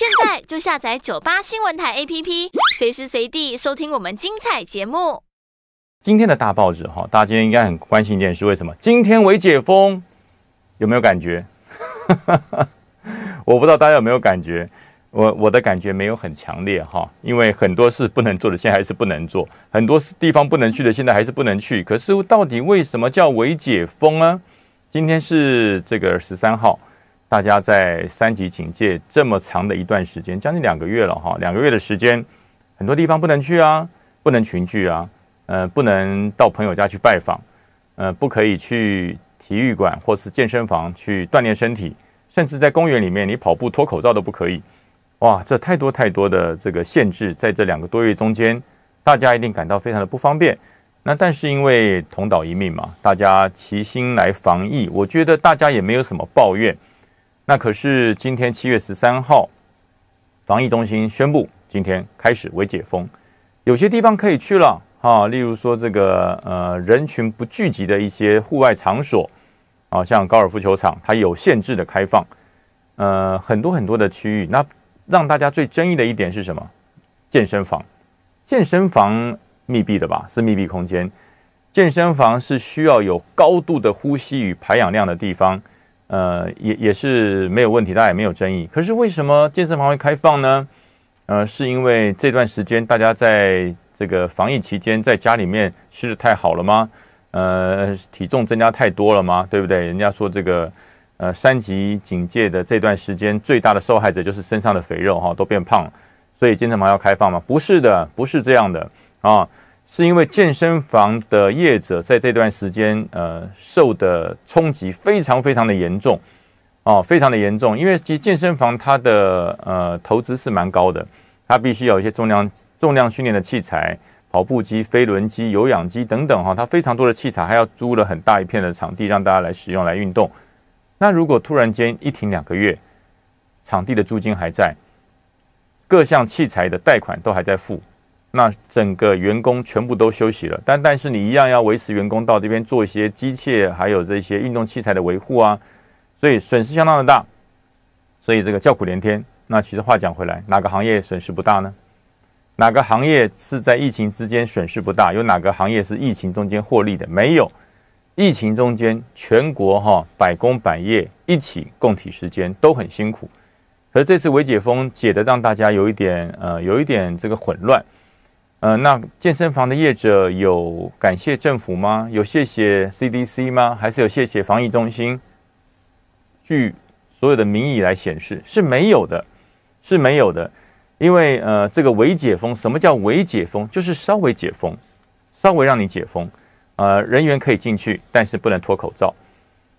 现在就下载九八新闻台 APP，随时随地收听我们精彩节目。今天的大报纸哈，大家今天应该很关心一件事，为什么今天为解封？有没有感觉？我不知道大家有没有感觉，我我的感觉没有很强烈哈，因为很多事不能做的，现在还是不能做；很多地方不能去的，现在还是不能去。可是到底为什么叫为解封呢？今天是这个十三号。大家在三级警戒这么长的一段时间，将近两个月了哈，两个月的时间，很多地方不能去啊，不能群聚啊，呃，不能到朋友家去拜访，呃，不可以去体育馆或是健身房去锻炼身体，甚至在公园里面你跑步脱口罩都不可以。哇，这太多太多的这个限制，在这两个多月中间，大家一定感到非常的不方便。那但是因为同岛一命嘛，大家齐心来防疫，我觉得大家也没有什么抱怨。那可是今天七月十三号，防疫中心宣布，今天开始为解封，有些地方可以去了啊，例如说这个呃，人群不聚集的一些户外场所啊，像高尔夫球场，它有限制的开放，呃，很多很多的区域。那让大家最争议的一点是什么？健身房，健身房密闭的吧，是密闭空间，健身房是需要有高度的呼吸与排氧量的地方。呃，也也是没有问题，大家也没有争议。可是为什么健身房会开放呢？呃，是因为这段时间大家在这个防疫期间在家里面吃的太好了吗？呃，体重增加太多了吗？对不对？人家说这个呃三级警戒的这段时间最大的受害者就是身上的肥肉哈，都变胖，所以健身房要开放吗？不是的，不是这样的啊。是因为健身房的业者在这段时间，呃，受的冲击非常非常的严重，哦，非常的严重。因为其实健身房它的呃投资是蛮高的，它必须有一些重量重量训练的器材、跑步机、飞轮机、有氧机等等哈，它非常多的器材，还要租了很大一片的场地让大家来使用来运动。那如果突然间一停两个月，场地的租金还在，各项器材的贷款都还在付。那整个员工全部都休息了，但但是你一样要维持员工到这边做一些机械，还有这些运动器材的维护啊，所以损失相当的大，所以这个叫苦连天。那其实话讲回来，哪个行业损失不大呢？哪个行业是在疫情之间损失不大？有哪个行业是疫情中间获利的？没有。疫情中间，全国哈百工百业一起共体时间都很辛苦。可是这次微解封解的让大家有一点呃有一点这个混乱。呃，那健身房的业者有感谢政府吗？有谢谢 CDC 吗？还是有谢谢防疫中心？据所有的民意来显示，是没有的，是没有的。因为呃，这个微解封，什么叫微解封？就是稍微解封，稍微让你解封，呃，人员可以进去，但是不能脱口罩；，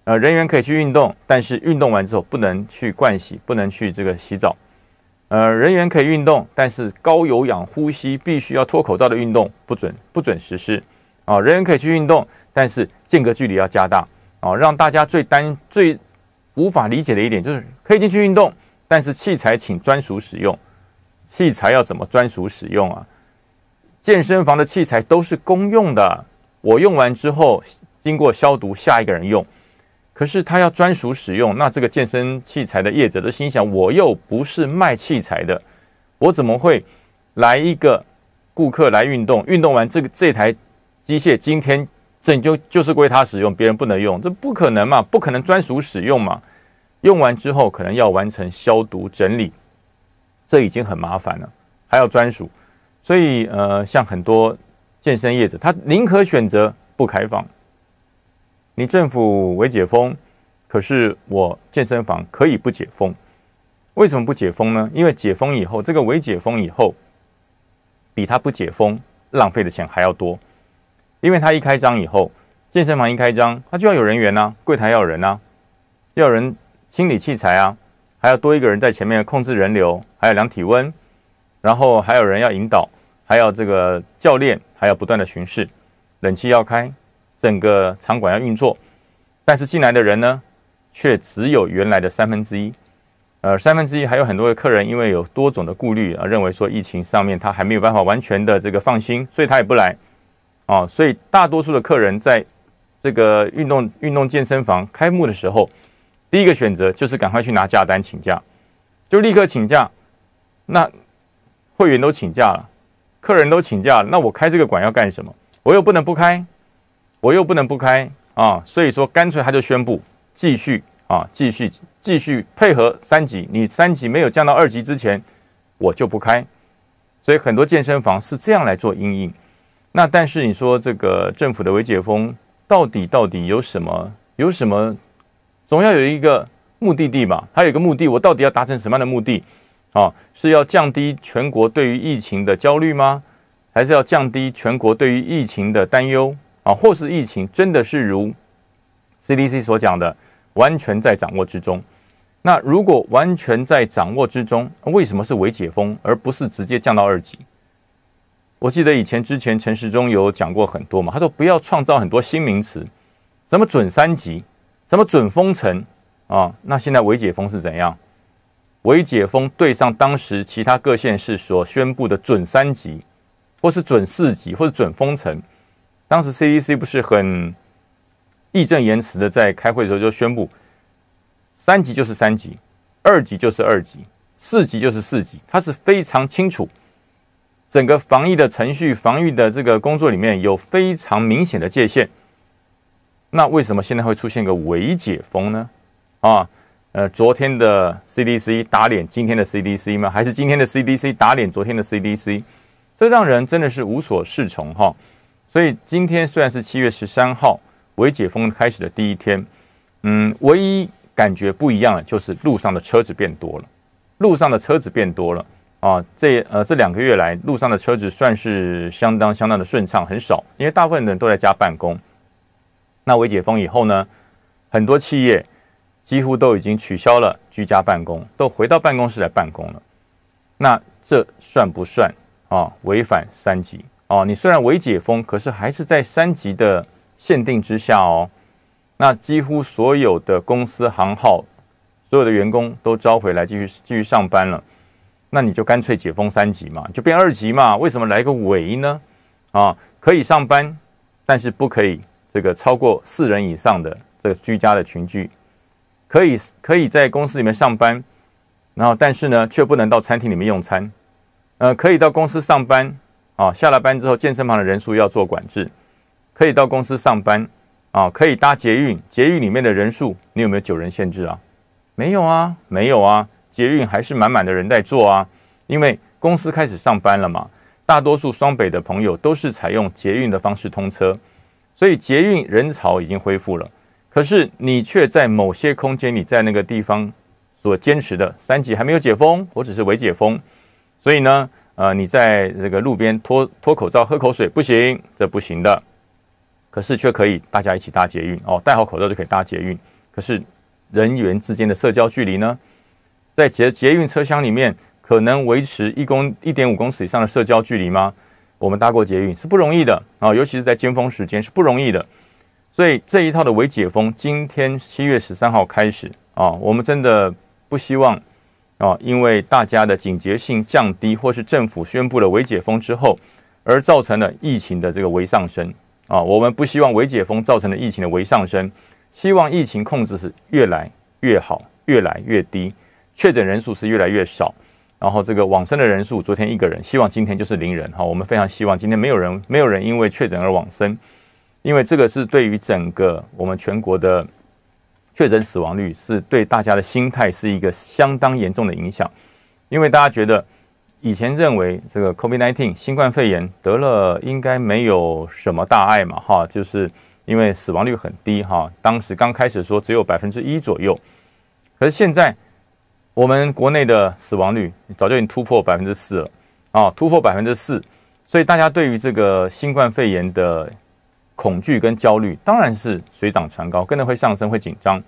呃，人员可以去运动，但是运动完之后不能去盥洗，不能去这个洗澡。呃，人员可以运动，但是高有氧呼吸必须要脱口罩的运动不准，不准实施。啊，人员可以去运动，但是间隔距离要加大。啊，让大家最担、最无法理解的一点就是可以进去运动，但是器材请专属使用。器材要怎么专属使用啊？健身房的器材都是公用的，我用完之后经过消毒，下一个人用。可是他要专属使用，那这个健身器材的业者都心想：我又不是卖器材的，我怎么会来一个顾客来运动？运动完这个这台机械，今天这就就是归他使用，别人不能用，这不可能嘛？不可能专属使用嘛？用完之后可能要完成消毒整理，这已经很麻烦了，还要专属。所以呃，像很多健身业者，他宁可选择不开放。你政府未解封，可是我健身房可以不解封，为什么不解封呢？因为解封以后，这个未解封以后，比他不解封浪费的钱还要多。因为他一开张以后，健身房一开张，他就要有人员啊，柜台要人啊，要人清理器材啊，还要多一个人在前面控制人流，还要量体温，然后还有人要引导，还有这个教练，还要不断的巡视，冷气要开。整个场馆要运作，但是进来的人呢，却只有原来的三分之一。呃，三分之一还有很多的客人，因为有多种的顾虑而认为说疫情上面他还没有办法完全的这个放心，所以他也不来啊。所以大多数的客人在这个运动运动健身房开幕的时候，第一个选择就是赶快去拿假单请假，就立刻请假。那会员都请假了，客人都请假了，那我开这个馆要干什么？我又不能不开。我又不能不开啊，所以说干脆他就宣布继续啊，继续继续配合三级。你三级没有降到二级之前，我就不开。所以很多健身房是这样来做阴影。那但是你说这个政府的解封到底到底有什么？有什么？总要有一个目的地吧？还有一个目的，我到底要达成什么样的目的？啊，是要降低全国对于疫情的焦虑吗？还是要降低全国对于疫情的担忧？啊，或是疫情真的是如 CDC 所讲的完全在掌握之中？那如果完全在掌握之中，为什么是微解封而不是直接降到二级？我记得以前之前陈时中有讲过很多嘛，他说不要创造很多新名词，什么准三级，什么准封城啊。那现在微解封是怎样？微解封对上当时其他各县市所宣布的准三级，或是准四级，或者准封城。当时 CDC 不是很义正言辞的在开会的时候就宣布，三级就是三级，二级就是二级，四级就是四级，他是非常清楚整个防疫的程序、防疫的这个工作里面有非常明显的界限。那为什么现在会出现个伪解封呢？啊，呃，昨天的 CDC 打脸今天的 CDC 吗？还是今天的 CDC 打脸昨天的 CDC？这让人真的是无所适从哈。所以今天虽然是七月十三号，解封开始的第一天，嗯，唯一感觉不一样的就是路上的车子变多了。路上的车子变多了啊！这呃这两个月来，路上的车子算是相当相当的顺畅，很少，因为大部分人都在家办公。那解封以后呢，很多企业几乎都已经取消了居家办公，都回到办公室来办公了。那这算不算啊？违反三级？哦，你虽然未解封，可是还是在三级的限定之下哦。那几乎所有的公司行号，所有的员工都招回来继续继续上班了。那你就干脆解封三级嘛，就变二级嘛。为什么来个围呢？啊，可以上班，但是不可以这个超过四人以上的这个居家的群聚。可以可以在公司里面上班，然后但是呢却不能到餐厅里面用餐。呃，可以到公司上班。啊，下了班之后，健身房的人数要做管制，可以到公司上班，啊，可以搭捷运，捷运里面的人数你有没有九人限制啊？没有啊，没有啊，捷运还是满满的人在做啊，因为公司开始上班了嘛，大多数双北的朋友都是采用捷运的方式通车，所以捷运人潮已经恢复了，可是你却在某些空间，你在那个地方所坚持的三级还没有解封，我只是未解封，所以呢？呃，你在这个路边脱脱口罩喝口水不行，这不行的。可是却可以大家一起搭捷运哦，戴好口罩就可以搭捷运。可是人员之间的社交距离呢？在捷捷运车厢里面，可能维持一公一点五公尺以上的社交距离吗？我们搭过捷运是不容易的啊，尤其是在尖峰时间是不容易的。所以这一套的微解封，今天七月十三号开始啊，我们真的不希望。啊，因为大家的警觉性降低，或是政府宣布了微解封之后，而造成了疫情的这个微上升。啊，我们不希望微解封造成的疫情的微上升，希望疫情控制是越来越好，越来越低，确诊人数是越来越少，然后这个往生的人数，昨天一个人，希望今天就是零人。哈，我们非常希望今天没有人，没有人因为确诊而往生，因为这个是对于整个我们全国的。确诊死亡率是对大家的心态是一个相当严重的影响，因为大家觉得以前认为这个 COVID-19 新冠肺炎得了应该没有什么大碍嘛哈，就是因为死亡率很低哈，当时刚开始说只有百分之一左右，可是现在我们国内的死亡率早就已经突破百分之四了啊，突破百分之四，所以大家对于这个新冠肺炎的。恐惧跟焦虑当然是水涨船高，跟着会上升、会紧张。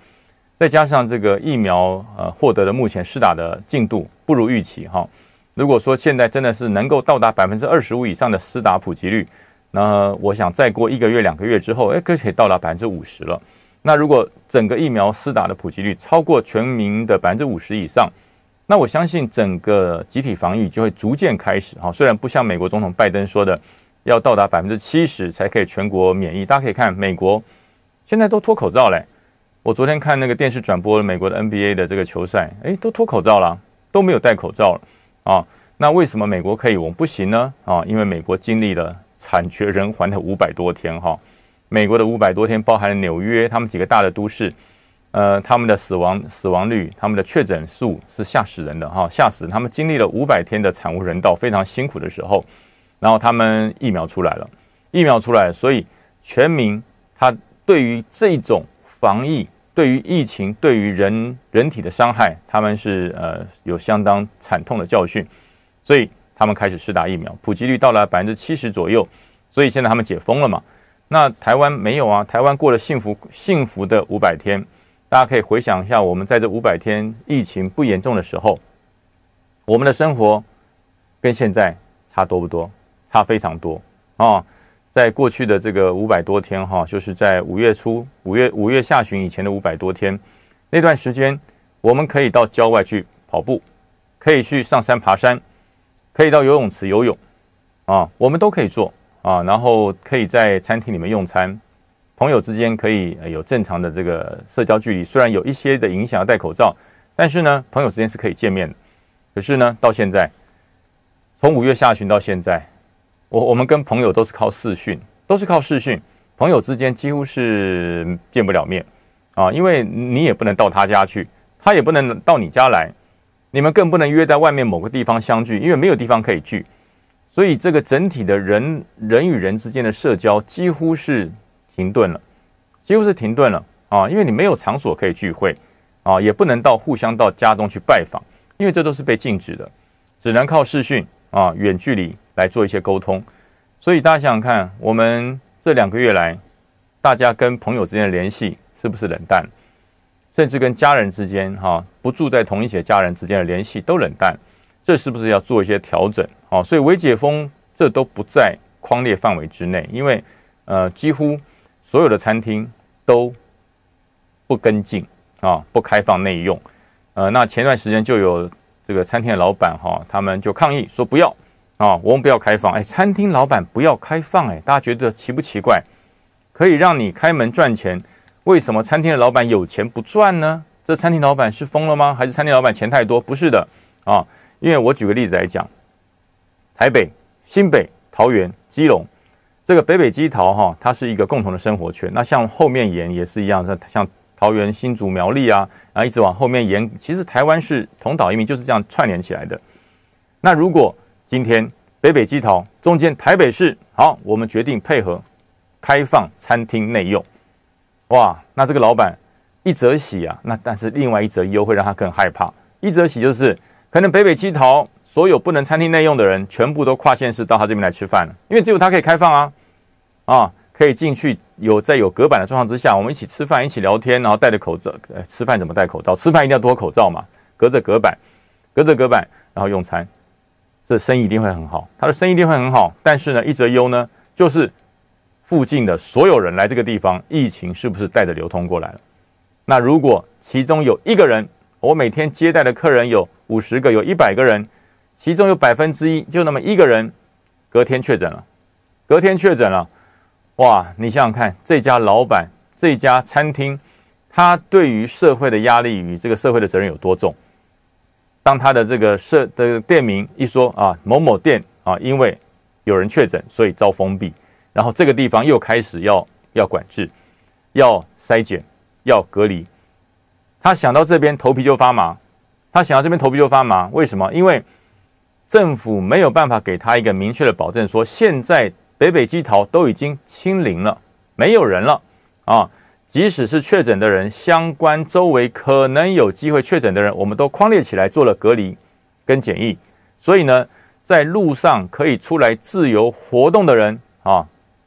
再加上这个疫苗呃获得的目前施打的进度不如预期哈。如果说现在真的是能够到达百分之二十五以上的施打普及率，那我想再过一个月、两个月之后，哎，可以到达百分之五十了。那如果整个疫苗施打的普及率超过全民的百分之五十以上，那我相信整个集体防御就会逐渐开始哈。虽然不像美国总统拜登说的。要到达百分之七十才可以全国免疫。大家可以看，美国现在都脱口罩了。我昨天看那个电视转播美国的 NBA 的这个球赛，哎，都脱口罩了，都没有戴口罩了啊。那为什么美国可以，我们不行呢？啊，因为美国经历了惨绝人寰的五百多天哈。美国的五百多天包含了纽约他们几个大的都市，呃，他们的死亡死亡率，他们的确诊数是吓死人的哈，吓死。他们经历了五百天的惨无人道，非常辛苦的时候。然后他们疫苗出来了，疫苗出来，所以全民他对于这种防疫、对于疫情、对于人人体的伤害，他们是呃有相当惨痛的教训，所以他们开始试打疫苗，普及率到了百分之七十左右，所以现在他们解封了嘛？那台湾没有啊，台湾过了幸福幸福的五百天，大家可以回想一下，我们在这五百天疫情不严重的时候，我们的生活跟现在差多不多？差非常多啊！在过去的这个五百多天，哈，就是在五月初、五月、五月下旬以前的五百多天，那段时间，我们可以到郊外去跑步，可以去上山爬山，可以到游泳池游泳，啊，我们都可以做啊。然后可以在餐厅里面用餐，朋友之间可以有正常的这个社交距离，虽然有一些的影响要戴口罩，但是呢，朋友之间是可以见面的。可是呢，到现在，从五月下旬到现在。我我们跟朋友都是靠视讯，都是靠视讯，朋友之间几乎是见不了面啊，因为你也不能到他家去，他也不能到你家来，你们更不能约在外面某个地方相聚，因为没有地方可以聚，所以这个整体的人人与人之间的社交几乎是停顿了，几乎是停顿了啊，因为你没有场所可以聚会啊，也不能到互相到家中去拜访，因为这都是被禁止的，只能靠视讯啊，远距离。来做一些沟通，所以大家想想看，我们这两个月来，大家跟朋友之间的联系是不是冷淡，甚至跟家人之间，哈，不住在同一起的家人之间的联系都冷淡，这是不是要做一些调整？哦，所以微解封这都不在框列范围之内，因为，呃，几乎所有的餐厅都不跟进啊，不开放内用，呃，那前段时间就有这个餐厅的老板哈，他们就抗议说不要。啊，我们不要开放哎，餐厅老板不要开放哎，大家觉得奇不奇怪？可以让你开门赚钱，为什么餐厅的老板有钱不赚呢？这餐厅老板是疯了吗？还是餐厅老板钱太多？不是的啊，因为我举个例子来讲，台北、新北、桃园、基隆，这个北北基桃哈，它是一个共同的生活圈。那像后面延也是一样，像像桃园、新竹、苗栗啊，然后一直往后面延，其实台湾是同岛移民就是这样串联起来的。那如果。今天北北基桃中间台北市好，我们决定配合开放餐厅内用。哇，那这个老板一则喜啊，那但是另外一则忧会让他更害怕。一则喜就是可能北北基桃所有不能餐厅内用的人，全部都跨县市到他这边来吃饭了，因为只有他可以开放啊啊，可以进去有在有隔板的状况之下，我们一起吃饭，一起聊天，然后戴着口罩。吃饭怎么戴口罩？吃饭一定要戴口罩嘛，隔着隔板，隔着隔板然后用餐。这生意一定会很好，他的生意一定会很好。但是呢，一则忧呢，就是附近的所有人来这个地方，疫情是不是带着流通过来了？那如果其中有一个人，我每天接待的客人有五十个，有一百个人，其中有百分之一，就那么一个人，隔天确诊了，隔天确诊了，哇！你想想看，这家老板，这家餐厅，他对于社会的压力与这个社会的责任有多重？当他的这个设的店名一说啊，某某店啊，因为有人确诊，所以遭封闭，然后这个地方又开始要要管制、要筛检、要隔离，他想到这边头皮就发麻，他想到这边头皮就发麻，为什么？因为政府没有办法给他一个明确的保证，说现在北北基桃都已经清零了，没有人了啊。即使是确诊的人，相关周围可能有机会确诊的人，我们都框列起来做了隔离跟检疫。所以呢，在路上可以出来自由活动的人啊，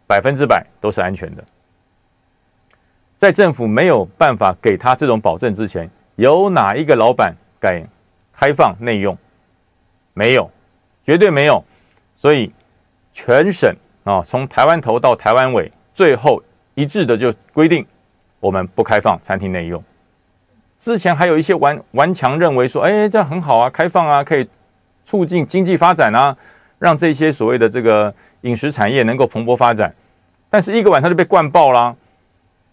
百分之百都是安全的。在政府没有办法给他这种保证之前，有哪一个老板敢开放内用？没有，绝对没有。所以全省啊，从台湾头到台湾尾，最后一致的就规定。我们不开放餐厅内用，之前还有一些顽顽强认为说，哎，这样很好啊，开放啊，可以促进经济发展啊，让这些所谓的这个饮食产业能够蓬勃发展。但是一个晚上就被灌爆啦，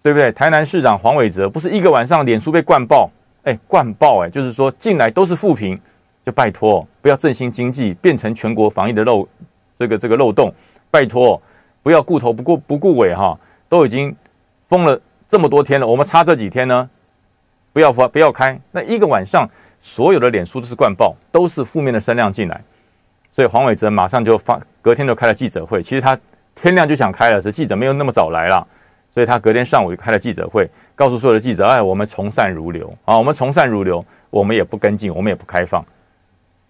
对不对？台南市长黄伟哲不是一个晚上脸书被灌爆，哎，灌爆哎，就是说进来都是负评，就拜托不要振兴经济，变成全国防疫的漏这个这个漏洞，拜托不要顾头不顾不顾尾哈，都已经封了。这么多天了，我们差这几天呢，不要发，不要开。那一个晚上，所有的脸书都是灌爆，都是负面的声量进来。所以黄伟哲马上就发，隔天就开了记者会。其实他天亮就想开了，是记者没有那么早来了，所以他隔天上午就开了记者会，告诉所有的记者：哎，我们从善如流啊，我们从善如流，我们也不跟进，我们也不开放。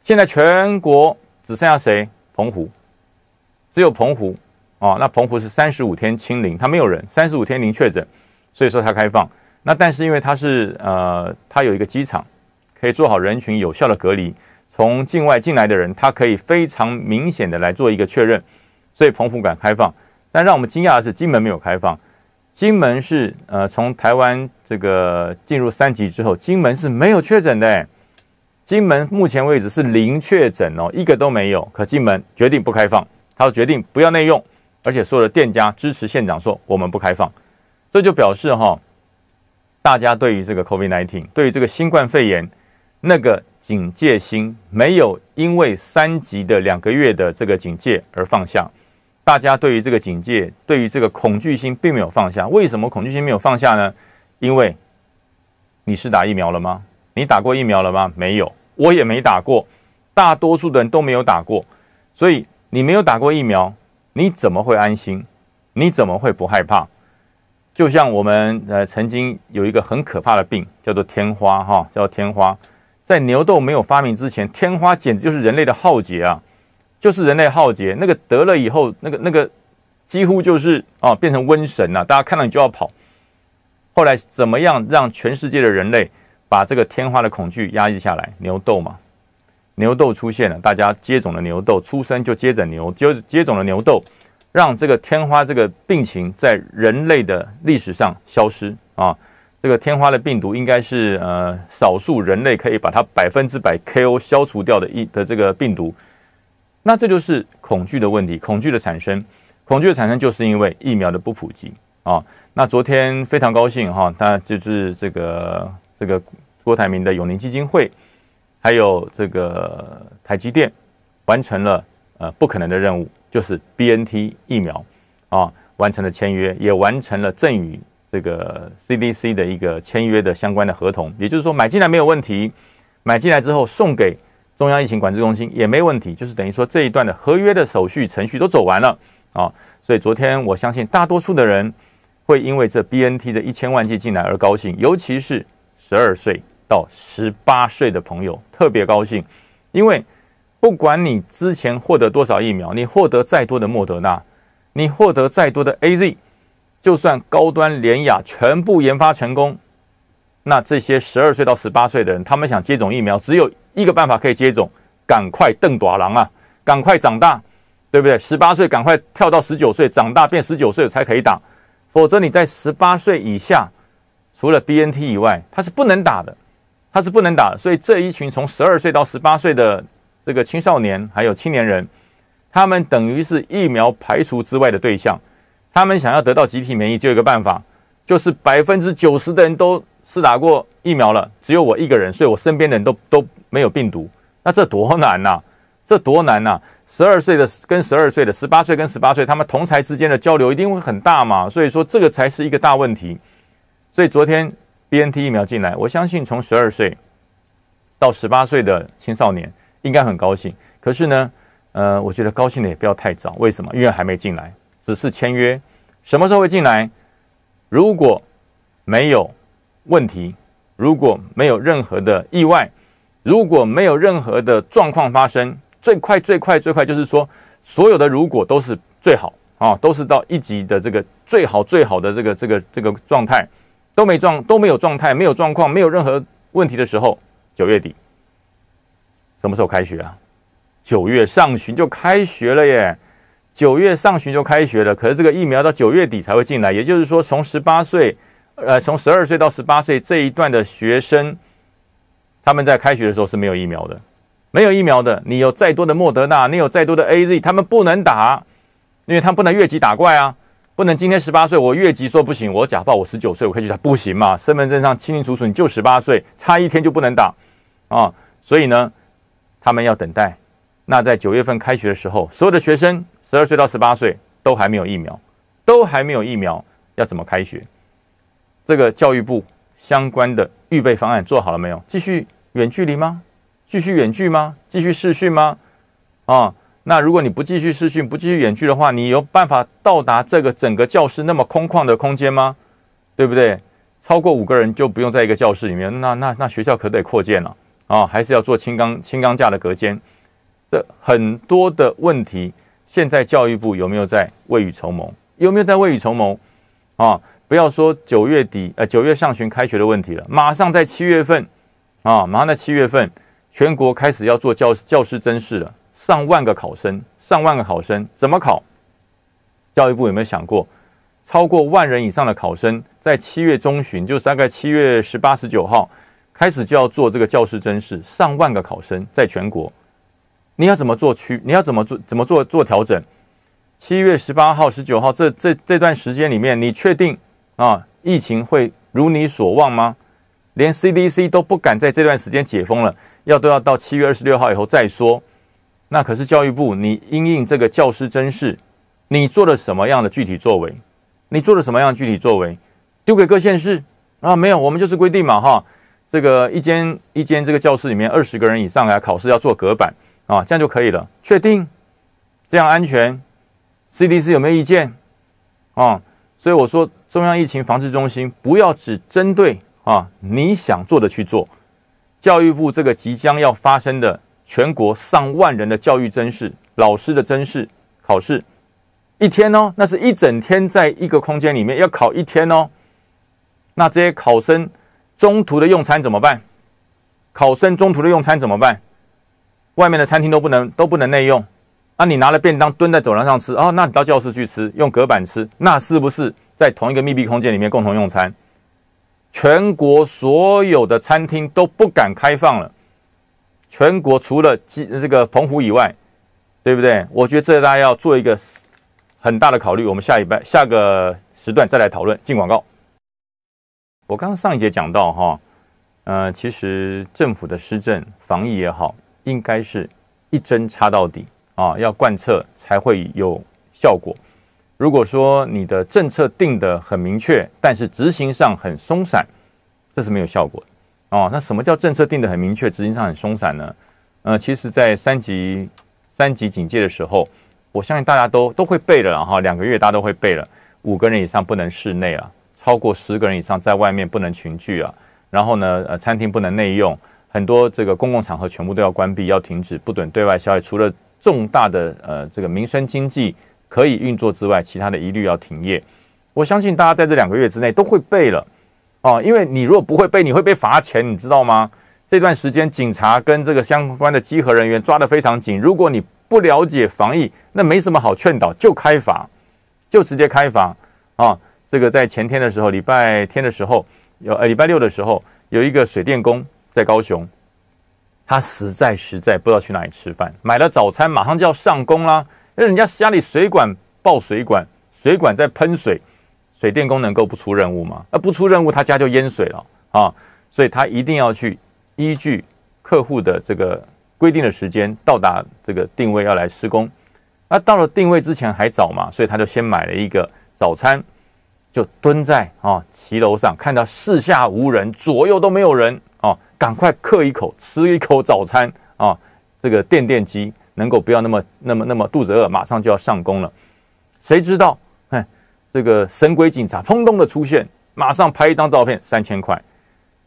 现在全国只剩下谁？澎湖，只有澎湖啊。那澎湖是三十五天清零，它没有人，三十五天零确诊。所以说它开放，那但是因为它是呃，它有一个机场，可以做好人群有效的隔离，从境外进来的人，它可以非常明显的来做一个确认，所以澎湖敢开放。但让我们惊讶的是，金门没有开放。金门是呃，从台湾这个进入三级之后，金门是没有确诊的，金门目前为止是零确诊哦，一个都没有。可金门决定不开放，他决定不要内用，而且所有的店家支持县长说我们不开放。这就表示哈，大家对于这个 COVID-19，对于这个新冠肺炎，那个警戒心没有因为三级的两个月的这个警戒而放下，大家对于这个警戒，对于这个恐惧心并没有放下。为什么恐惧心没有放下呢？因为你是打疫苗了吗？你打过疫苗了吗？没有，我也没打过，大多数的人都没有打过。所以你没有打过疫苗，你怎么会安心？你怎么会不害怕？就像我们呃曾经有一个很可怕的病叫做天花哈，叫天花，在牛痘没有发明之前，天花简直就是人类的浩劫啊，就是人类浩劫。那个得了以后，那个那个几乎就是啊变成瘟神了。大家看到你就要跑。后来怎么样让全世界的人类把这个天花的恐惧压抑下来？牛痘嘛，牛痘出现了，大家接种了牛痘，出生就接种牛，就接种了牛痘。让这个天花这个病情在人类的历史上消失啊！这个天花的病毒应该是呃，少数人类可以把它百分之百 KO 消除掉的一的这个病毒。那这就是恐惧的问题，恐惧的产生，恐惧的产生就是因为疫苗的不普及啊。那昨天非常高兴哈，那就是这个这个郭台铭的永宁基金会，还有这个台积电完成了呃不可能的任务。就是 B N T 疫苗，啊，完成了签约，也完成了赠予这个 C D C 的一个签约的相关的合同，也就是说买进来没有问题，买进来之后送给中央疫情管制中心也没问题，就是等于说这一段的合约的手续程序都走完了啊，所以昨天我相信大多数的人会因为这 B N T 的一千万剂进来而高兴，尤其是十二岁到十八岁的朋友特别高兴，因为。不管你之前获得多少疫苗，你获得再多的莫德纳，你获得再多的 A Z，就算高端联雅全部研发成功，那这些十二岁到十八岁的人，他们想接种疫苗，只有一个办法可以接种，赶快瞪短狼啊，赶快长大，对不对？十八岁赶快跳到十九岁，长大变十九岁才可以打，否则你在十八岁以下，除了 B N T 以外，它是不能打的，它是不能打的。所以这一群从十二岁到十八岁的。这个青少年还有青年人，他们等于是疫苗排除之外的对象。他们想要得到集体免疫，就有一个办法，就是百分之九十的人都是打过疫苗了，只有我一个人，所以我身边的人都都没有病毒。那这多难呐！这多难呐！十二岁的跟十二岁的，十八岁跟十八岁，他们同才之间的交流一定会很大嘛。所以说，这个才是一个大问题。所以昨天 BNT 疫苗进来，我相信从十二岁到十八岁的青少年。应该很高兴，可是呢，呃，我觉得高兴的也不要太早。为什么？因为还没进来，只是签约。什么时候会进来？如果没有问题，如果没有任何的意外，如果没有任何的状况发生，最快最快最快就是说，所有的如果都是最好啊，都是到一级的这个最好最好的这个这个这个状态，都没状都没有状态，没有状况，没有任何问题的时候，九月底。什么时候开学啊？九月上旬就开学了耶！九月上旬就开学了。可是这个疫苗到九月底才会进来，也就是说，从十八岁，呃，从十二岁到十八岁这一段的学生，他们在开学的时候是没有疫苗的，没有疫苗的。你有再多的莫德纳，你有再多的 A Z，他们不能打，因为他们不能越级打怪啊，不能今天十八岁，我越级说不行，我假报我十九岁，我可以去打，不行嘛？身份证上清清楚楚，你就十八岁，差一天就不能打啊！所以呢？他们要等待，那在九月份开学的时候，所有的学生十二岁到十八岁都还没有疫苗，都还没有疫苗，要怎么开学？这个教育部相关的预备方案做好了没有？继续远距离吗？继续远距吗？继续试训吗？啊，那如果你不继续试训，不继续远距的话，你有办法到达这个整个教室那么空旷的空间吗？对不对？超过五个人就不用在一个教室里面，那那那学校可得扩建了。啊，还是要做轻钢轻钢架的隔间，这很多的问题，现在教育部有没有在未雨绸缪？有没有在未雨绸缪？啊，不要说九月底，呃，九月上旬开学的问题了，马上在七月份，啊，马上在七月份，全国开始要做教教师甄试了，上万个考生，上万个考生怎么考？教育部有没有想过，超过万人以上的考生，在七月中旬，就是大概七月十八、十九号。开始就要做这个教师甄试，上万个考生在全国，你要怎么做区？你要怎么做？怎么做做调整？七月十八号、十九号这这这段时间里面，你确定啊？疫情会如你所望吗？连 CDC 都不敢在这段时间解封了，要都要到七月二十六号以后再说。那可是教育部，你因应这个教师甄试，你做了什么样的具体作为？你做了什么样的具体作为？丢给各县市啊？没有，我们就是规定嘛，哈。这个一间一间这个教室里面二十个人以上来考试要做隔板啊，这样就可以了。确定这样安全 c d c 有没有意见啊？所以我说，中央疫情防治中心不要只针对啊你想做的去做。教育部这个即将要发生的全国上万人的教育真试，老师的真试考试，一天哦，那是一整天在一个空间里面要考一天哦，那这些考生。中途的用餐怎么办？考生中途的用餐怎么办？外面的餐厅都不能都不能内用。那你拿了便当蹲在走廊上吃哦？那你到教室去吃，用隔板吃，那是不是在同一个密闭空间里面共同用餐？全国所有的餐厅都不敢开放了。全国除了这这个澎湖以外，对不对？我觉得这大家要做一个很大的考虑。我们下一拜下个时段再来讨论。进广告。我刚刚上一节讲到哈，呃，其实政府的施政防疫也好，应该是一针插到底啊，要贯彻才会有效果。如果说你的政策定得很明确，但是执行上很松散，这是没有效果的哦。那什么叫政策定得很明确，执行上很松散呢？呃，其实，在三级三级警戒的时候，我相信大家都都会背了哈，两个月大家都会背了，五个人以上不能室内了。超过十个人以上在外面不能群聚啊，然后呢，呃，餐厅不能内用，很多这个公共场合全部都要关闭，要停止，不准对外消费。除了重大的呃这个民生经济可以运作之外，其他的一律要停业。我相信大家在这两个月之内都会背了，哦，因为你如果不会背，你会被罚钱，你知道吗？这段时间警察跟这个相关的稽核人员抓得非常紧，如果你不了解防疫，那没什么好劝导，就开罚，就直接开罚啊。这个在前天的时候，礼拜天的时候有，呃，礼拜六的时候有一个水电工在高雄，他实在实在不知道去哪里吃饭，买了早餐，马上就要上工啦。那人家家里水管爆，水管水管在喷水，水电工能够不出任务吗？那不出任务，他家就淹水了啊！所以他一定要去依据客户的这个规定的时间到达这个定位要来施工。那到了定位之前还早嘛，所以他就先买了一个早餐。就蹲在啊骑楼上，看到四下无人，左右都没有人啊，赶快嗑一口，吃一口早餐啊，这个电电机能够不要那么那么那么肚子饿，马上就要上工了。谁知道，哎，这个神鬼警察砰咚的出现，马上拍一张照片，三千块，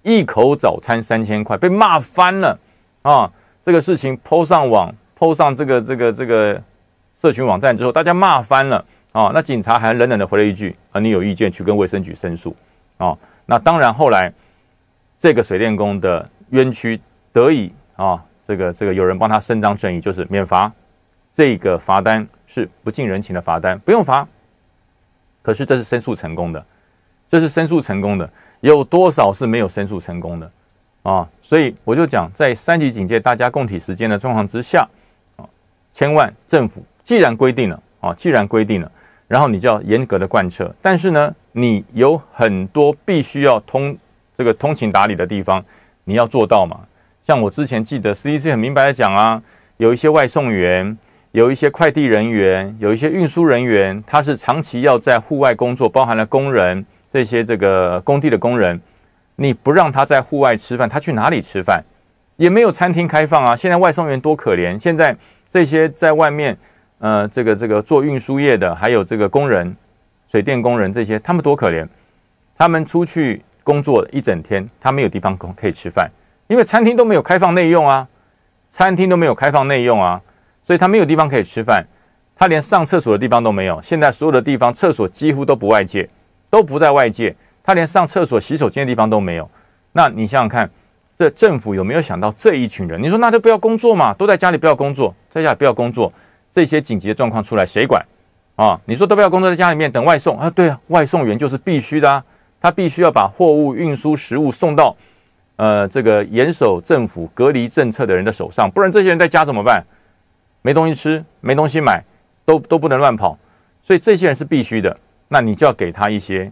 一口早餐三千块，被骂翻了啊！这个事情抛上网，抛上这个这个这个社群网站之后，大家骂翻了。哦，那警察还冷冷的回了一句：“啊，你有意见去跟卫生局申诉。”啊，那当然后来这个水电工的冤屈得以啊，这个这个有人帮他伸张正义，就是免罚。这个罚单是不近人情的罚单，不用罚。可是这是申诉成功的，这是申诉成功的，有多少是没有申诉成功的啊？所以我就讲，在三级警戒大家共体时间的状况之下啊，千万政府既然规定了啊，既然规定了。然后你就要严格的贯彻，但是呢，你有很多必须要通这个通情达理的地方，你要做到嘛。像我之前记得 CDC 很明白的讲啊，有一些外送员，有一些快递人员，有一些运输人员，他是长期要在户外工作，包含了工人这些这个工地的工人，你不让他在户外吃饭，他去哪里吃饭？也没有餐厅开放啊。现在外送员多可怜，现在这些在外面。呃，这个这个做运输业的，还有这个工人、水电工人这些，他们多可怜！他们出去工作一整天，他没有地方可可以吃饭，因为餐厅都没有开放内用啊，餐厅都没有开放内用啊，所以他没有地方可以吃饭，他连上厕所的地方都没有。现在所有的地方厕所几乎都不外界都不在外界，他连上厕所、洗手间的地方都没有。那你想想看，这政府有没有想到这一群人？你说那就不要工作嘛，都在家里不要工作，在家不要工作。这些紧急的状况出来谁管啊？你说都不要工作在家里面等外送啊？对啊，外送员就是必须的啊，他必须要把货物运输食物送到呃这个严守政府隔离政策的人的手上，不然这些人在家怎么办？没东西吃，没东西买，都都不能乱跑，所以这些人是必须的，那你就要给他一些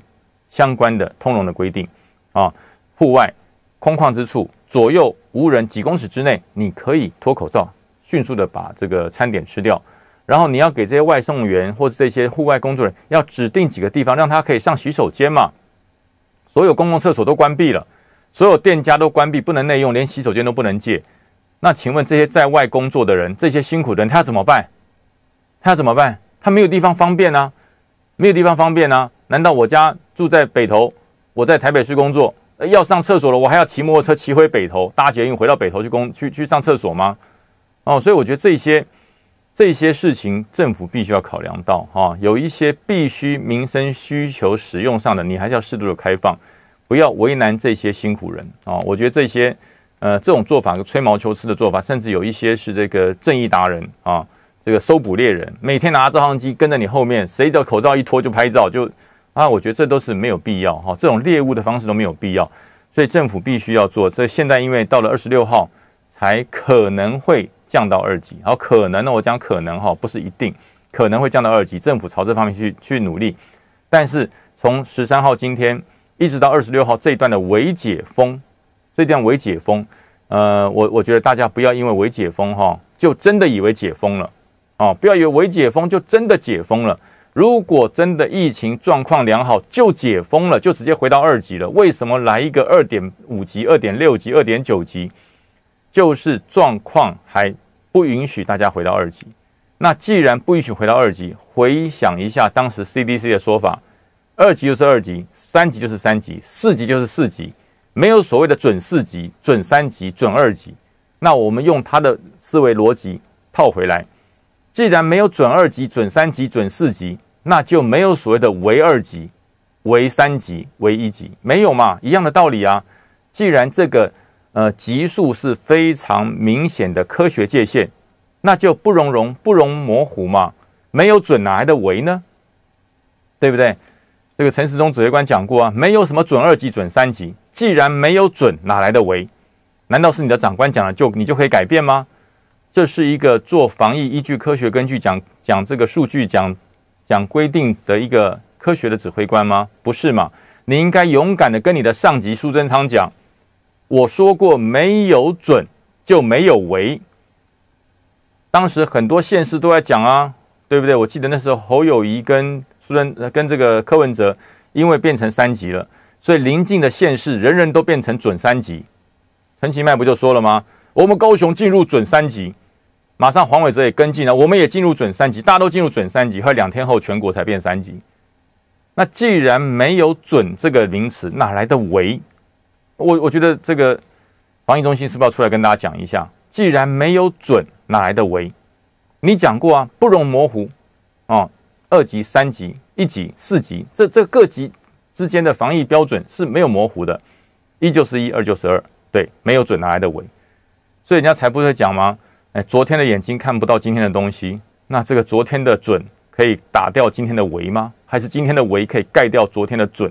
相关的通融的规定啊，户外空旷之处左右无人几公尺之内，你可以脱口罩，迅速的把这个餐点吃掉。然后你要给这些外送员或者这些户外工作人员，要指定几个地方让他可以上洗手间嘛？所有公共厕所都关闭了，所有店家都关闭，不能内用，连洗手间都不能借。那请问这些在外工作的人，这些辛苦的人，他要怎么办？他要怎么办？他没有地方方便呢？没有地方方便呢？难道我家住在北头，我在台北市工作，要上厕所了，我还要骑摩托车骑回北头，搭捷运回到北头去工去去上厕所吗？哦，所以我觉得这些。这些事情政府必须要考量到哈，有一些必须民生需求使用上的，你还是要适度的开放，不要为难这些辛苦人啊！我觉得这些，呃，这种做法吹毛求疵的做法，甚至有一些是这个正义达人啊，这个搜捕猎人，每天拿照相机跟在你后面，谁的口罩一脱就拍照就啊，我觉得这都是没有必要哈，这种猎物的方式都没有必要，所以政府必须要做。所以现在因为到了二十六号才可能会。降到二级，然后可能呢？我讲可能哈，不是一定可能会降到二级。政府朝这方面去去努力，但是从十三号今天一直到二十六号这一段的微解封，这段微解封，呃，我我觉得大家不要因为微解封哈，就真的以为解封了啊！不要以为微解封就真的解封了。如果真的疫情状况良好，就解封了，就直接回到二级了。为什么来一个二点五级、二点六级、二点九级，就是状况还？不允许大家回到二级。那既然不允许回到二级，回想一下当时 CDC 的说法，二级就是二级，三级就是三级，四级就是四级，没有所谓的准四级、准三级、准二级。那我们用他的思维逻辑套回来，既然没有准二级、准三级、准四级，那就没有所谓的唯二级、唯三级、唯一级，没有嘛？一样的道理啊。既然这个。呃，级数是非常明显的科学界限，那就不容容、不容模糊嘛。没有准，哪来的维呢？对不对？这个陈时中指挥官讲过啊，没有什么准二级、准三级。既然没有准，哪来的维？难道是你的长官讲了就你就可以改变吗？这是一个做防疫依据科学根据讲讲这个数据、讲讲规定的一个科学的指挥官吗？不是嘛？你应该勇敢的跟你的上级苏贞昌讲。我说过，没有准就没有为。当时很多县市都在讲啊，对不对？我记得那时候侯友谊跟苏贞跟这个柯文哲，因为变成三级了，所以临近的县市人人都变成准三级。陈其迈不就说了吗？我们高雄进入准三级，马上黄伟哲也跟进了，我们也进入准三级，大家都进入准三级，后来两天后全国才变三级。那既然没有准这个名词，哪来的为？我我觉得这个防疫中心是不是要出来跟大家讲一下？既然没有准，哪来的为？你讲过啊，不容模糊啊。二级、三级、一级、四级，这这各级之间的防疫标准是没有模糊的，一就是一，二就是二。对，没有准哪来的为？所以人家才不会讲吗？哎，昨天的眼睛看不到今天的东西，那这个昨天的准可以打掉今天的为吗？还是今天的为可以盖掉昨天的准？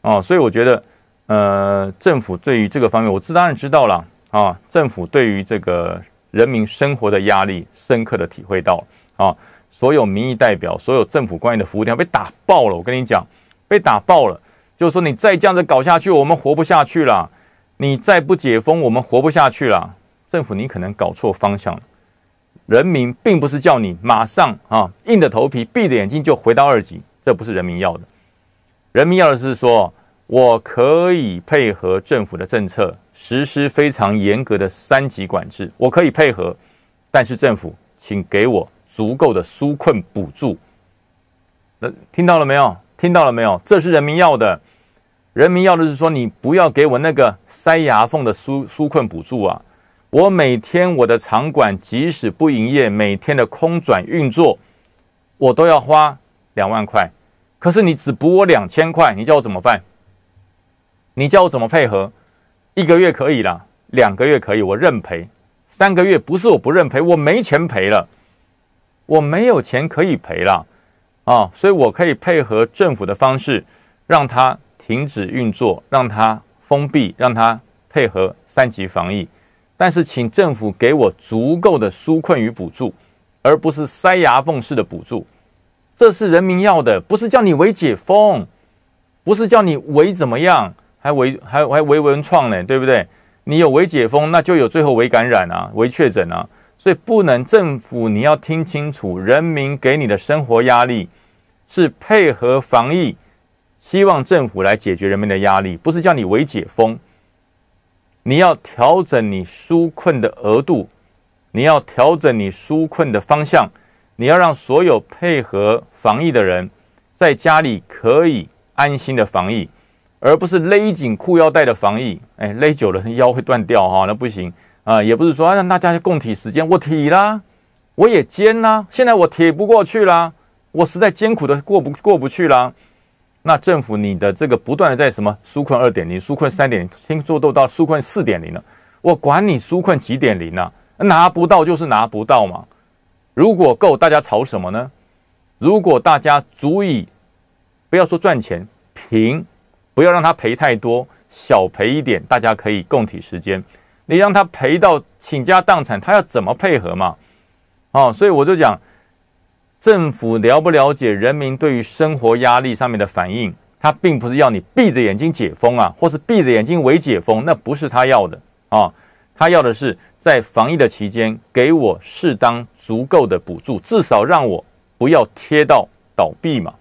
哦，所以我觉得。呃，政府对于这个方面，我自当然知道了啊。政府对于这个人民生活的压力，深刻的体会到啊。所有民意代表，所有政府官员的服务条被打爆了，我跟你讲，被打爆了。就是说，你再这样子搞下去，我们活不下去了。你再不解封，我们活不下去了。政府，你可能搞错方向了。人民并不是叫你马上啊，硬着头皮、闭着眼睛就回到二级，这不是人民要的。人民要的是说。我可以配合政府的政策，实施非常严格的三级管制。我可以配合，但是政府请给我足够的纾困补助。那听到了没有？听到了没有？这是人民要的。人民要的是说你不要给我那个塞牙缝的纾纾困补助啊！我每天我的场馆即使不营业，每天的空转运作，我都要花两万块。可是你只补我两千块，你叫我怎么办？你叫我怎么配合？一个月可以了，两个月可以，我认赔。三个月不是我不认赔，我没钱赔了，我没有钱可以赔了啊，所以我可以配合政府的方式，让它停止运作，让它封闭，让它配合三级防疫。但是，请政府给我足够的纾困与补助，而不是塞牙缝式的补助。这是人民要的，不是叫你为解封，不是叫你为怎么样。还维还还维文创呢，对不对？你有维解封，那就有最后维感染啊，维确诊啊，所以不能政府你要听清楚，人民给你的生活压力是配合防疫，希望政府来解决人民的压力，不是叫你维解封。你要调整你纾困的额度，你要调整你纾困的方向，你要让所有配合防疫的人在家里可以安心的防疫。而不是勒紧裤腰带的防疫，哎，勒久了腰会断掉哈，那不行啊！也不是说让大家共体时间，我体啦，我也艰啦，现在我体不过去啦，我实在艰苦的过不过不去啦。那政府你的这个不断的在什么纾困二点零、纾困三点零，听说都到纾困四点零了，我管你纾困几点零呢？拿不到就是拿不到嘛。如果够，大家吵什么呢？如果大家足以，不要说赚钱，平不要让他赔太多，小赔一点，大家可以共体时间。你让他赔到倾家荡产，他要怎么配合嘛？哦，所以我就讲，政府了不了解人民对于生活压力上面的反应？他并不是要你闭着眼睛解封啊，或是闭着眼睛伪解封，那不是他要的啊。他要的是在防疫的期间，给我适当足够的补助，至少让我不要贴到倒闭嘛。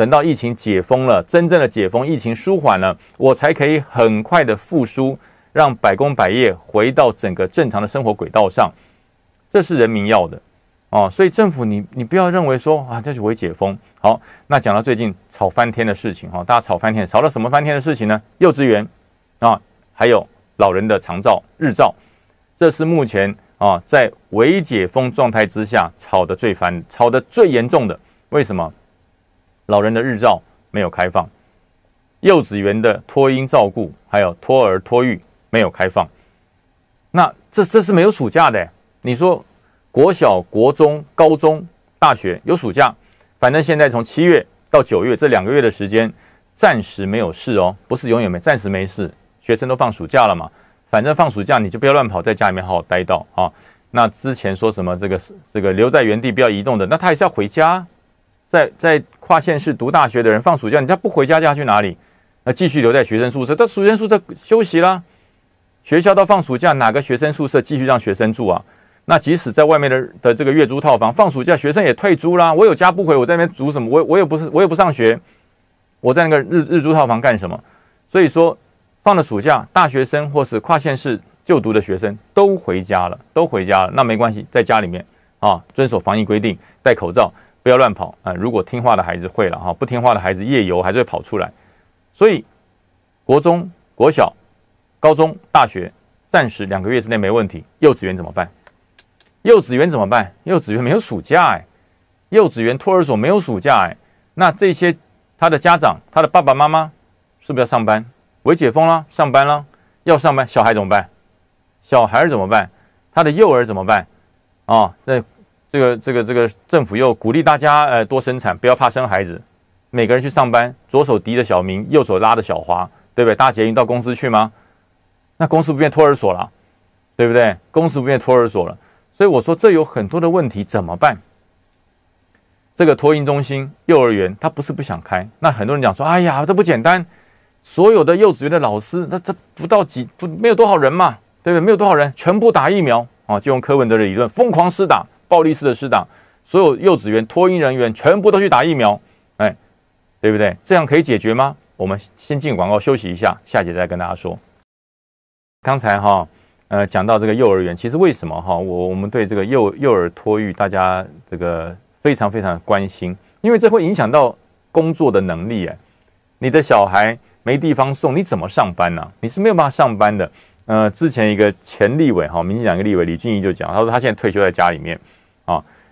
等到疫情解封了，真正的解封，疫情舒缓了，我才可以很快的复苏，让百工百业回到整个正常的生活轨道上，这是人民要的哦。所以政府，你你不要认为说啊，这是会解封。好，那讲到最近吵翻天的事情哈，大家吵翻天，吵了什么翻天的事情呢？幼稚园啊，还有老人的长照、日照，这是目前啊在未解封状态之下吵得最翻、吵得最严重的。为什么？老人的日照没有开放，幼稚园的托婴照顾还有托儿托育没有开放，那这这是没有暑假的。你说国小、国中、高中、大学有暑假，反正现在从七月到九月这两个月的时间暂时没有事哦，不是永远没，暂时没事。学生都放暑假了嘛，反正放暑假你就不要乱跑，在家里面好好待到啊。那之前说什么这个这个留在原地不要移动的，那他还是要回家。在在跨县市读大学的人放暑假，他不回家，家去哪里？那继续留在学生宿舍。他学生宿舍休息啦，学校到放暑假，哪个学生宿舍继续让学生住啊？那即使在外面的的这个月租套房，放暑假学生也退租啦。我有家不回，我在那边住什么？我我也不是，我也不上学，我在那个日日租套房干什么？所以说，放了暑假，大学生或是跨县市就读的学生都回家了，都回家了。那没关系，在家里面啊，遵守防疫规定，戴口罩。不要乱跑啊！如果听话的孩子会了哈，不听话的孩子夜游还是会跑出来。所以，国中、国小、高中、大学，暂时两个月之内没问题。幼稚园怎么办？幼稚园怎么办？幼稚园没有暑假哎，幼稚园托儿所没有暑假哎。那这些他的家长，他的爸爸妈妈，是不是要上班？为解封了，上班了，要上班，小孩怎么办？小孩怎么办？他的幼儿怎么办？啊，那。这个这个这个政府又鼓励大家，呃，多生产，不要怕生孩子，每个人去上班，左手提着小明，右手拉着小华，对不对？大家结到公司去吗？那公司不变托儿所了，对不对？公司不变托儿所了，所以我说这有很多的问题，怎么办？这个托婴中心、幼儿园，他不是不想开。那很多人讲说，哎呀，这不简单，所有的幼稚园的老师，那这不到几不没有多少人嘛，对不对？没有多少人，全部打疫苗啊，就用柯文哲的理论，疯狂施打。暴力式的师长，所有幼稚园托婴人员全部都去打疫苗，哎，对不对？这样可以解决吗？我们先进广告休息一下，下节再跟大家说。刚才哈，呃，讲到这个幼儿园，其实为什么哈，我我们对这个幼幼儿托育大家这个非常非常的关心，因为这会影响到工作的能力。哎，你的小孩没地方送，你怎么上班呢？你是没有办法上班的。呃，之前一个前立委哈，民进党一个立委李俊仪就讲，他说他现在退休在家里面。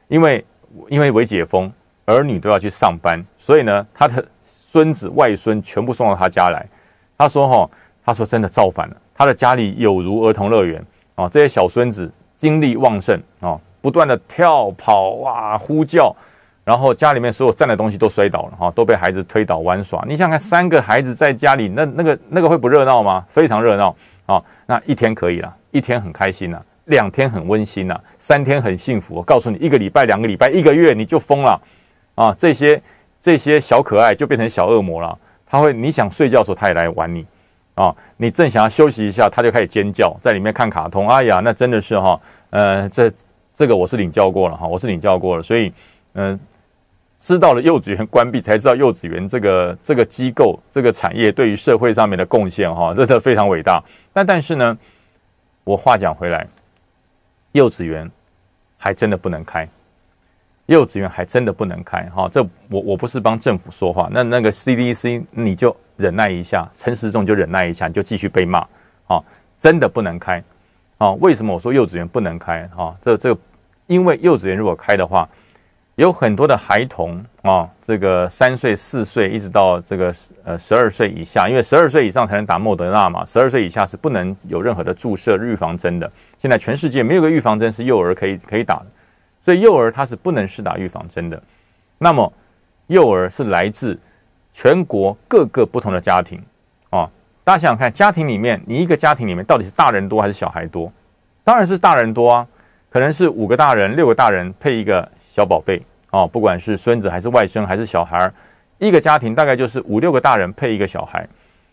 因为因为为解封，儿女都要去上班，所以呢，他的孙子外孙全部送到他家来。他说：“哈，他说真的造反了。他的家里有如儿童乐园啊，这些小孙子精力旺盛啊，不断的跳跑哇，呼叫，然后家里面所有站的东西都摔倒了哈，都被孩子推倒玩耍。你想看三个孩子在家里，那那个那个会不热闹吗？非常热闹啊，那一天可以了，一天很开心了。两天很温馨呐，三天很幸福。我告诉你，一个礼拜、两个礼拜、一个月，你就疯了，啊！这些这些小可爱就变成小恶魔了。他会，你想睡觉的时候，他也来玩你，啊！你正想要休息一下，他就开始尖叫，在里面看卡通。哎呀，那真的是哈，呃，这这个我是领教过了哈，我是领教过了。所以，嗯，知道了幼稚园关闭，才知道幼稚园这个这个机构、这个产业对于社会上面的贡献哈，真的非常伟大。但但是呢，我话讲回来。幼稚园还真的不能开，幼稚园还真的不能开。哈，这我我不是帮政府说话，那那个 CDC 你就忍耐一下，陈时中就忍耐一下，你就继续被骂。哈，真的不能开。啊，为什么我说幼稚园不能开？啊，这这因为幼稚园如果开的话。有很多的孩童啊，这个三岁、四岁，一直到这个呃十二岁以下，因为十二岁以上才能打莫德纳嘛，十二岁以下是不能有任何的注射预防针的。现在全世界没有个预防针是幼儿可以可以打的，所以幼儿他是不能试打预防针的。那么幼儿是来自全国各个不同的家庭啊，大家想想看，家庭里面你一个家庭里面到底是大人多还是小孩多？当然是大人多啊，可能是五个大人、六个大人配一个。小宝贝哦，不管是孙子还是外孙还是小孩，一个家庭大概就是五六个大人配一个小孩。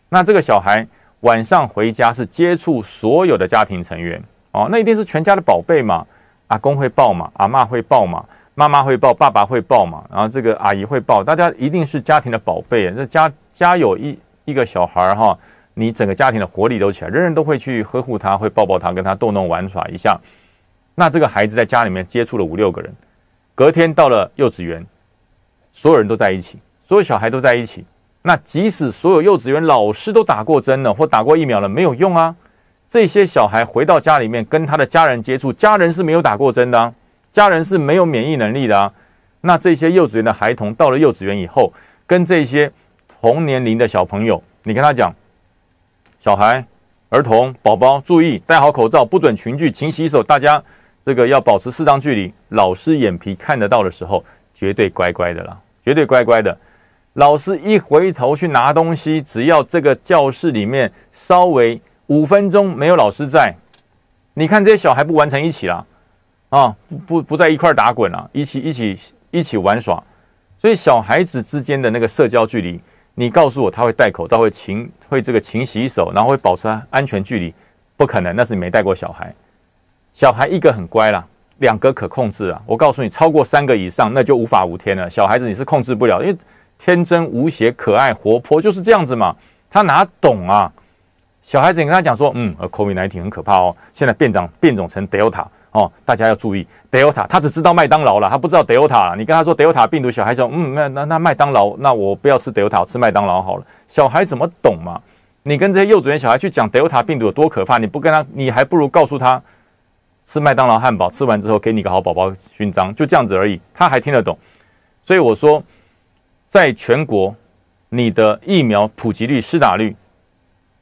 那这个小孩晚上回家是接触所有的家庭成员哦，那一定是全家的宝贝嘛？阿公会抱嘛？阿妈会抱嘛？妈妈会抱？爸爸会抱嘛？然后这个阿姨会抱？大家一定是家庭的宝贝。这家家有一一个小孩哈，你整个家庭的活力都起来，人人都会去呵护他，会抱抱他，跟他逗弄玩耍一下。那这个孩子在家里面接触了五六个人。隔天到了幼稚园，所有人都在一起，所有小孩都在一起。那即使所有幼稚园老师都打过针了或打过疫苗了，没有用啊！这些小孩回到家里面跟他的家人接触，家人是没有打过针的，家人是没有免疫能力的啊！那这些幼稚园的孩童到了幼稚园以后，跟这些同年龄的小朋友，你跟他讲，小孩、儿童、宝宝，注意戴好口罩，不准群聚，勤洗手，大家。这个要保持适当距离，老师眼皮看得到的时候，绝对乖乖的了，绝对乖乖的。老师一回头去拿东西，只要这个教室里面稍微五分钟没有老师在，你看这些小孩不完成一起啦，啊，不不在一块打滚了，一起一起一起玩耍。所以小孩子之间的那个社交距离，你告诉我他会戴口罩，会勤会这个勤洗手，然后会保持安全距离，不可能，那是你没带过小孩。小孩一个很乖啦，两个可控制啊。我告诉你，超过三个以上，那就无法无天了。小孩子你是控制不了，因为天真无邪、可爱活泼就是这样子嘛。他哪懂啊？小孩子你跟他讲说，嗯呃 c o v i d nineteen 很可怕哦，现在变长变种成 Delta 哦，大家要注意 Delta。他只知道麦当劳了，他不知道 Delta。你跟他说 Delta 病毒，小孩说，嗯，那那那麦当劳，那我不要吃 Delta，吃麦当劳好了。小孩怎么懂嘛？你跟这些幼稚园小孩去讲 Delta 病毒有多可怕，你不跟他，你还不如告诉他。吃麦当劳汉堡，吃完之后给你个好宝宝勋章，就这样子而已。他还听得懂，所以我说，在全国，你的疫苗普及率、施打率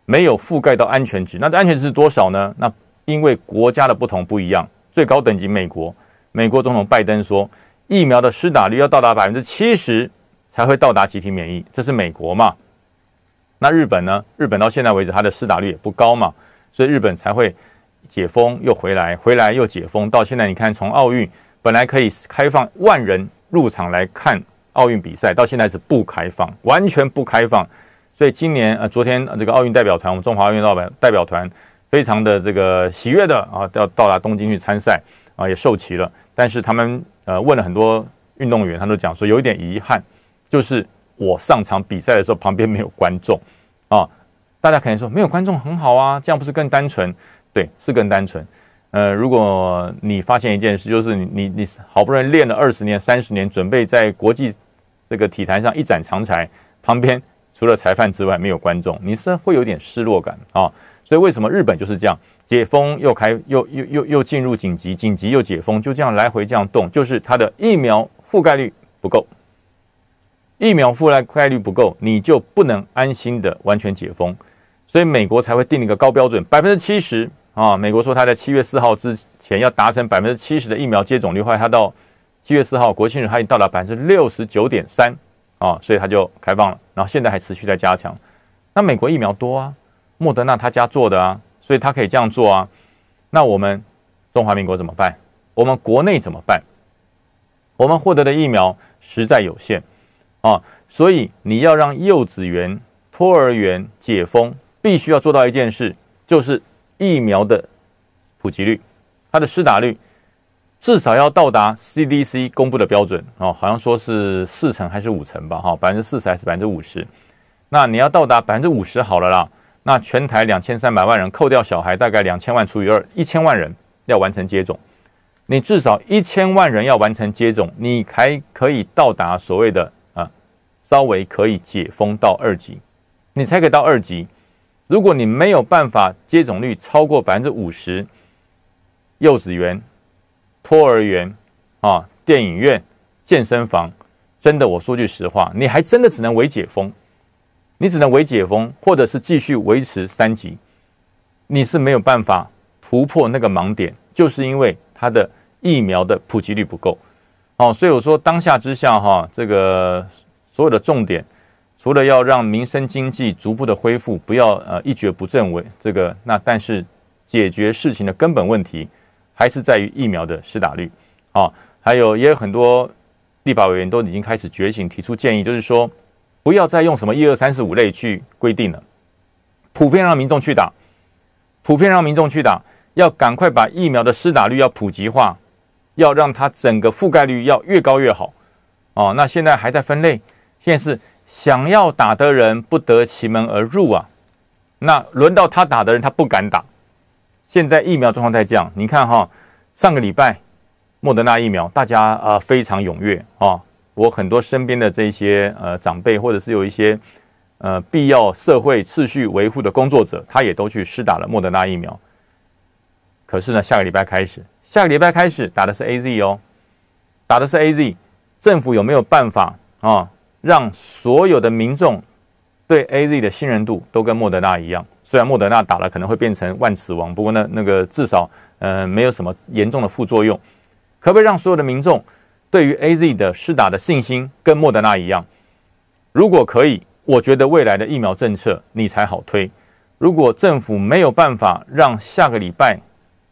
没有覆盖到安全值。那安全值是多少呢？那因为国家的不同不一样。最高等级，美国，美国总统拜登说，疫苗的施打率要到达百分之七十才会到达集体免疫，这是美国嘛？那日本呢？日本到现在为止，它的施打率也不高嘛，所以日本才会。解封又回来，回来又解封，到现在你看，从奥运本来可以开放万人入场来看奥运比赛，到现在是不开放，完全不开放。所以今年呃，昨天这个奥运代表团，我们中华运代表代表团非常的这个喜悦的啊，到到达东京去参赛啊，也受齐了。但是他们呃问了很多运动员，他都讲说有一点遗憾，就是我上场比赛的时候旁边没有观众啊。大家可能说没有观众很好啊，这样不是更单纯？对，是更单纯。呃，如果你发现一件事，就是你你你好不容易练了二十年、三十年，准备在国际这个体坛上一展长才，旁边除了裁判之外没有观众，你是会有点失落感啊。所以为什么日本就是这样解封又开又又又又进入紧急，紧急又解封，就这样来回这样动，就是它的疫苗覆盖率不够，疫苗覆盖率不够，你就不能安心的完全解封，所以美国才会定一个高标准，百分之七十。啊，美国说他在七月四号之前要达成百分之七十的疫苗接种率，后来他到七月四号国庆日，他已经到达百分之六十九点三，啊，所以他就开放了。然后现在还持续在加强。那美国疫苗多啊，莫德纳他家做的啊，所以他可以这样做啊。那我们中华民国怎么办？我们国内怎么办？我们获得的疫苗实在有限啊，所以你要让幼稚园、托儿园解封，必须要做到一件事，就是。疫苗的普及率，它的施打率至少要到达 CDC 公布的标准啊，好像说是四成还是五成吧，哈，百分之四十还是百分之五十。那你要到达百分之五十好了啦，那全台两千三百万人，扣掉小孩大概两千万除以二，一千万人要完成接种。你至少一千万人要完成接种，你才可以到达所谓的啊，稍微可以解封到二级，你才可以到二级。如果你没有办法接种率超过百分之五十，幼稚园、托儿园啊、电影院、健身房，真的我说句实话，你还真的只能为解封，你只能为解封，或者是继续维持三级，你是没有办法突破那个盲点，就是因为它的疫苗的普及率不够。哦，所以我说当下之下哈，这个所有的重点。除了要让民生经济逐步的恢复，不要呃一蹶不振为这个，那但是解决事情的根本问题还是在于疫苗的施打率啊。还有也有很多立法委员都已经开始觉醒，提出建议，就是说不要再用什么一二三四五类去规定了，普遍让民众去打，普遍让民众去打，要赶快把疫苗的施打率要普及化，要让它整个覆盖率要越高越好啊。那现在还在分类，现在是。想要打的人不得其门而入啊！那轮到他打的人，他不敢打。现在疫苗状况在降，你看哈，上个礼拜莫德纳疫苗，大家啊非常踊跃啊。我很多身边的这些呃长辈，或者是有一些呃必要社会秩序维护的工作者，他也都去施打了莫德纳疫苗。可是呢，下个礼拜开始，下个礼拜开始打的是 A Z 哦，打的是 A Z。政府有没有办法啊？让所有的民众对 A Z 的信任度都跟莫德纳一样，虽然莫德纳打了可能会变成万磁王，不过呢，那个至少呃没有什么严重的副作用。可不可以让所有的民众对于 A Z 的施打的信心跟莫德纳一样？如果可以，我觉得未来的疫苗政策你才好推。如果政府没有办法让下个礼拜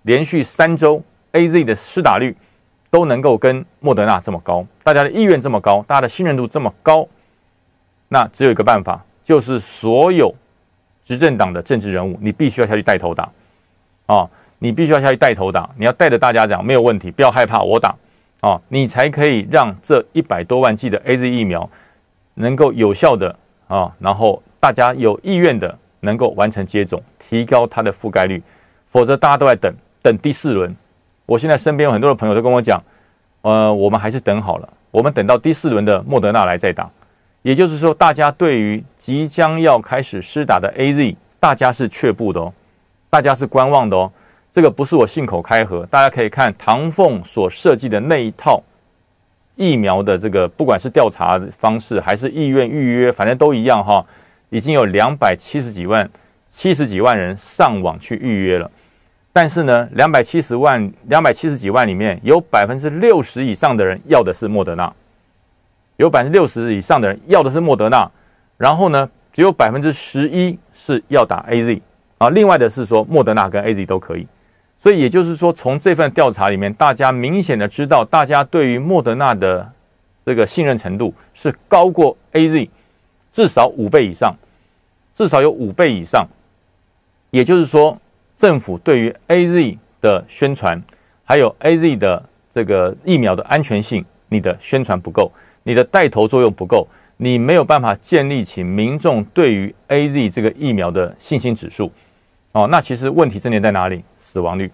连续三周 A Z 的施打率，都能够跟莫德纳这么高，大家的意愿这么高，大家的信任度这么高，那只有一个办法，就是所有执政党的政治人物，你必须要下去带头打，啊，你必须要下去带头打，你要带着大家讲，没有问题，不要害怕，我打，啊，你才可以让这一百多万剂的 A Z 疫苗能够有效的啊，然后大家有意愿的能够完成接种，提高它的覆盖率，否则大家都在等，等第四轮。我现在身边有很多的朋友都跟我讲，呃，我们还是等好了，我们等到第四轮的莫德纳来再打。也就是说，大家对于即将要开始施打的 A Z，大家是却步的哦，大家是观望的哦。这个不是我信口开河，大家可以看唐凤所设计的那一套疫苗的这个，不管是调查方式还是意愿预约，反正都一样哈。已经有两百七十几万、七十几万人上网去预约了。但是呢，两百七十万、两百七十几万里面，有百分之六十以上的人要的是莫德纳，有百分之六十以上的人要的是莫德纳，然后呢，只有百分之十一是要打 A Z 啊。另外的是说，莫德纳跟 A Z 都可以。所以也就是说，从这份调查里面，大家明显的知道，大家对于莫德纳的这个信任程度是高过 A Z 至少五倍以上，至少有五倍以上。也就是说。政府对于 A Z 的宣传，还有 A Z 的这个疫苗的安全性，你的宣传不够，你的带头作用不够，你没有办法建立起民众对于 A Z 这个疫苗的信心指数。哦，那其实问题症结在哪里？死亡率，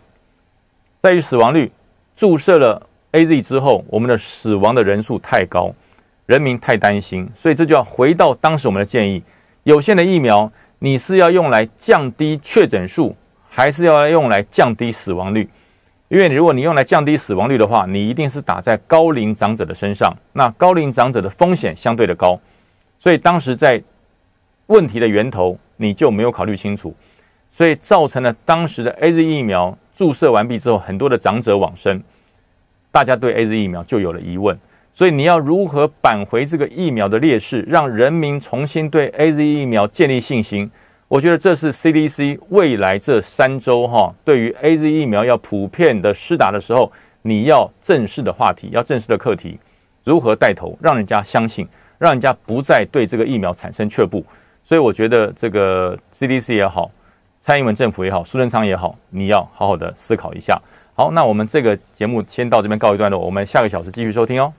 在于死亡率。注射了 A Z 之后，我们的死亡的人数太高，人民太担心，所以这就要回到当时我们的建议：有限的疫苗，你是要用来降低确诊数。还是要用来降低死亡率，因为如果你用来降低死亡率的话，你一定是打在高龄长者的身上。那高龄长者的风险相对的高，所以当时在问题的源头你就没有考虑清楚，所以造成了当时的 A Z 疫苗注射完毕之后，很多的长者往生，大家对 A Z 疫苗就有了疑问。所以你要如何扳回这个疫苗的劣势，让人民重新对 A Z 疫苗建立信心？我觉得这是 CDC 未来这三周哈，对于 AZ 疫苗要普遍的施打的时候，你要正式的话题，要正式的课题，如何带头，让人家相信，让人家不再对这个疫苗产生却步。所以我觉得这个 CDC 也好，蔡英文政府也好，苏贞昌也好，你要好好的思考一下。好，那我们这个节目先到这边告一段落，我们下个小时继续收听哦。